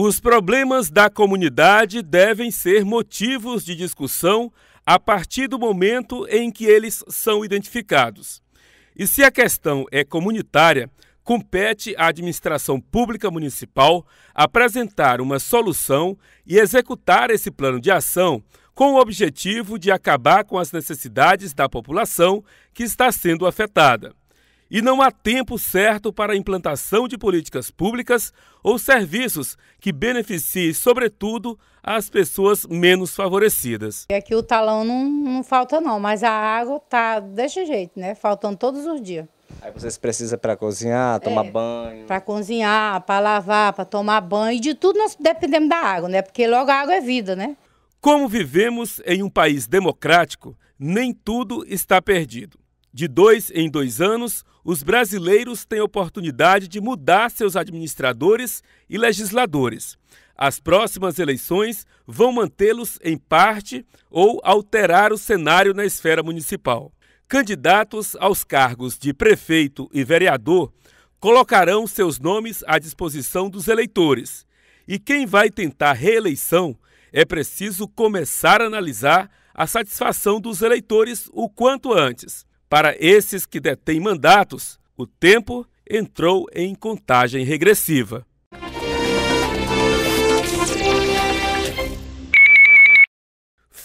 Os problemas da comunidade devem ser motivos de discussão a partir do momento em que eles são identificados. E se a questão é comunitária, compete à administração pública municipal apresentar uma solução e executar esse plano de ação com o objetivo de acabar com as necessidades da população que está sendo afetada e não há tempo certo para a implantação de políticas públicas ou serviços que beneficiem, sobretudo, as pessoas menos favorecidas. É e aqui o talão não, não falta não, mas a água está desse jeito, né? Faltando todos os dias. Aí vocês precisam para cozinhar, tomar é, banho. Para cozinhar, para lavar, para tomar banho, de tudo nós dependemos da água, né? Porque logo a água é vida, né? Como vivemos em um país democrático, nem tudo está perdido. De dois em dois anos, os brasileiros têm oportunidade de mudar seus administradores e legisladores. As próximas eleições vão mantê-los em parte ou alterar o cenário na esfera municipal. Candidatos aos cargos de prefeito e vereador colocarão seus nomes à disposição dos eleitores. E quem vai tentar reeleição é preciso começar a analisar a satisfação dos eleitores o quanto antes para esses que detêm mandatos, o tempo entrou em contagem regressiva.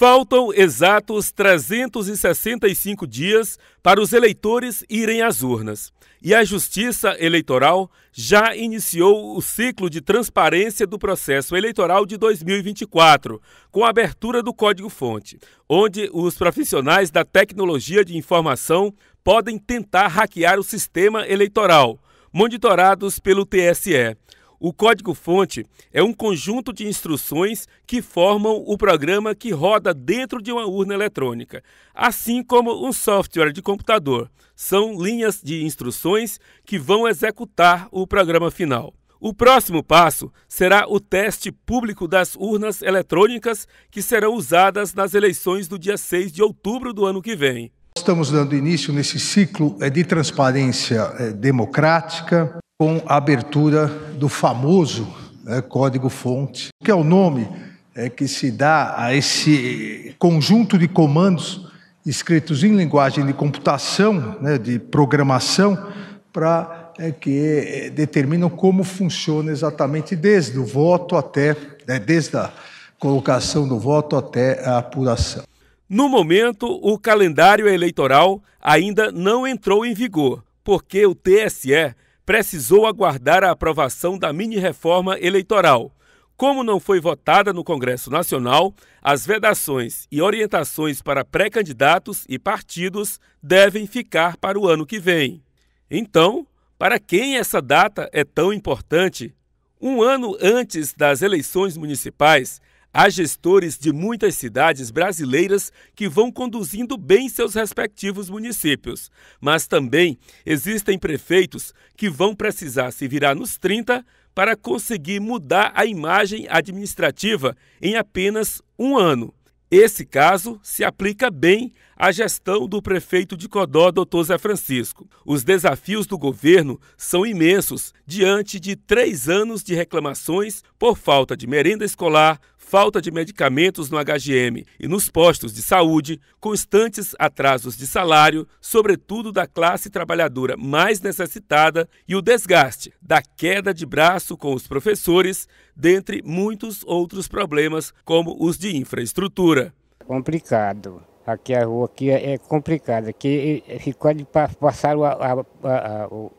Faltam exatos 365 dias para os eleitores irem às urnas. E a Justiça Eleitoral já iniciou o ciclo de transparência do processo eleitoral de 2024, com a abertura do código-fonte, onde os profissionais da tecnologia de informação podem tentar hackear o sistema eleitoral, monitorados pelo TSE. O código-fonte é um conjunto de instruções que formam o programa que roda dentro de uma urna eletrônica, assim como um software de computador. São linhas de instruções que vão executar o programa final. O próximo passo será o teste público das urnas eletrônicas que serão usadas nas eleições do dia 6 de outubro do ano que vem. Estamos dando início nesse ciclo é, de transparência é, democrática com a abertura do famoso né, código-fonte, que é o nome é, que se dá a esse conjunto de comandos escritos em linguagem de computação, né, de programação, para é, que é, determinam como funciona exatamente desde o voto até, né, desde a colocação do voto até a apuração. No momento, o calendário eleitoral ainda não entrou em vigor, porque o TSE precisou aguardar a aprovação da mini-reforma eleitoral. Como não foi votada no Congresso Nacional, as vedações e orientações para pré-candidatos e partidos devem ficar para o ano que vem. Então, para quem essa data é tão importante? Um ano antes das eleições municipais, Há gestores de muitas cidades brasileiras que vão conduzindo bem seus respectivos municípios, mas também existem prefeitos que vão precisar se virar nos 30 para conseguir mudar a imagem administrativa em apenas um ano. Esse caso se aplica bem à gestão do prefeito de Codó, Dr. Zé Francisco. Os desafios do governo são imensos diante de três anos de reclamações por falta de merenda escolar, falta de medicamentos no HGM e nos postos de saúde, constantes atrasos de salário, sobretudo da classe trabalhadora mais necessitada, e o desgaste da queda de braço com os professores, dentre muitos outros problemas, como os de infraestrutura. Complicado. Aqui a rua aqui é, é complicada. Aqui ficou de passar o, a, a, a, o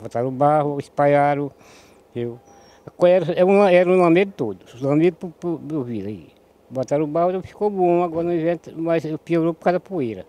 botaram o barro, espalharam, era, é era, um, era um lamedo todo, lamedo pro, pro, pro aí. Botaram o balde, ficou bom, agora no evento, mas piorou por causa da poeira.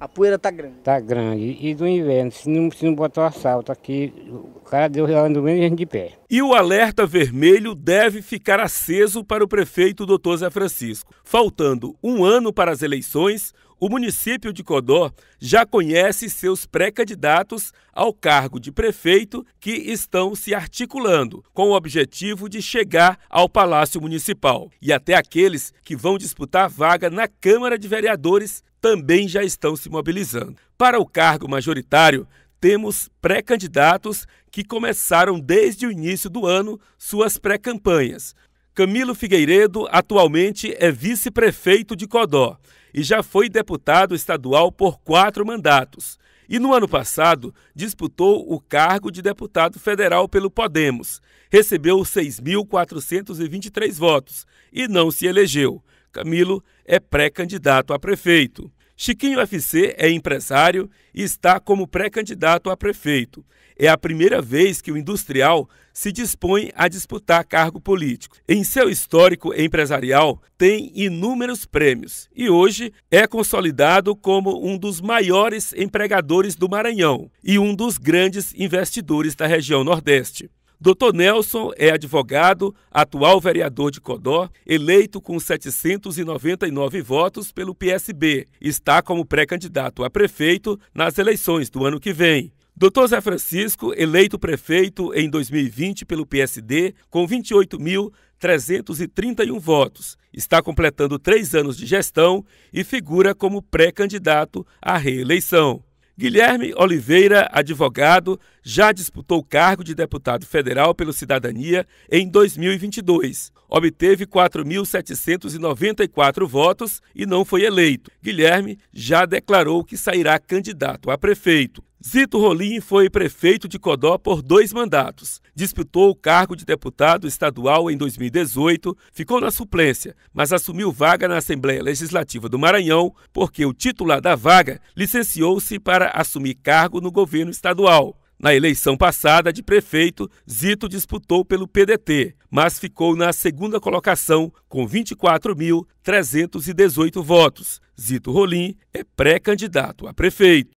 A poeira tá grande. Tá grande. E do inverno, se não, se não botar o asfalto aqui, o cara deu anda menos gente de pé. E o alerta vermelho deve ficar aceso para o prefeito Dr. Zé Francisco. Faltando um ano para as eleições, o município de Codó já conhece seus pré-candidatos ao cargo de prefeito que estão se articulando com o objetivo de chegar ao Palácio Municipal e até aqueles que vão disputar vaga na Câmara de Vereadores também já estão se mobilizando. Para o cargo majoritário, temos pré-candidatos que começaram desde o início do ano suas pré-campanhas. Camilo Figueiredo atualmente é vice-prefeito de Codó e já foi deputado estadual por quatro mandatos. E no ano passado disputou o cargo de deputado federal pelo Podemos. Recebeu 6.423 votos e não se elegeu. Camilo é pré-candidato a prefeito. Chiquinho FC é empresário e está como pré-candidato a prefeito. É a primeira vez que o industrial se dispõe a disputar cargo político. Em seu histórico empresarial, tem inúmeros prêmios e hoje é consolidado como um dos maiores empregadores do Maranhão e um dos grandes investidores da região Nordeste. Dr. Nelson é advogado, atual vereador de Codó, eleito com 799 votos pelo PSB. Está como pré-candidato a prefeito nas eleições do ano que vem. Dr. Zé Francisco, eleito prefeito em 2020 pelo PSD, com 28.331 votos, está completando três anos de gestão e figura como pré-candidato à reeleição. Guilherme Oliveira, advogado, já disputou o cargo de deputado federal pelo Cidadania em 2022. Obteve 4.794 votos e não foi eleito. Guilherme já declarou que sairá candidato a prefeito. Zito Rolim foi prefeito de Codó por dois mandatos. Disputou o cargo de deputado estadual em 2018, ficou na suplência, mas assumiu vaga na Assembleia Legislativa do Maranhão porque o titular da vaga licenciou-se para assumir cargo no governo estadual. Na eleição passada de prefeito, Zito disputou pelo PDT, mas ficou na segunda colocação com 24.318 votos. Zito Rolim é pré-candidato a prefeito.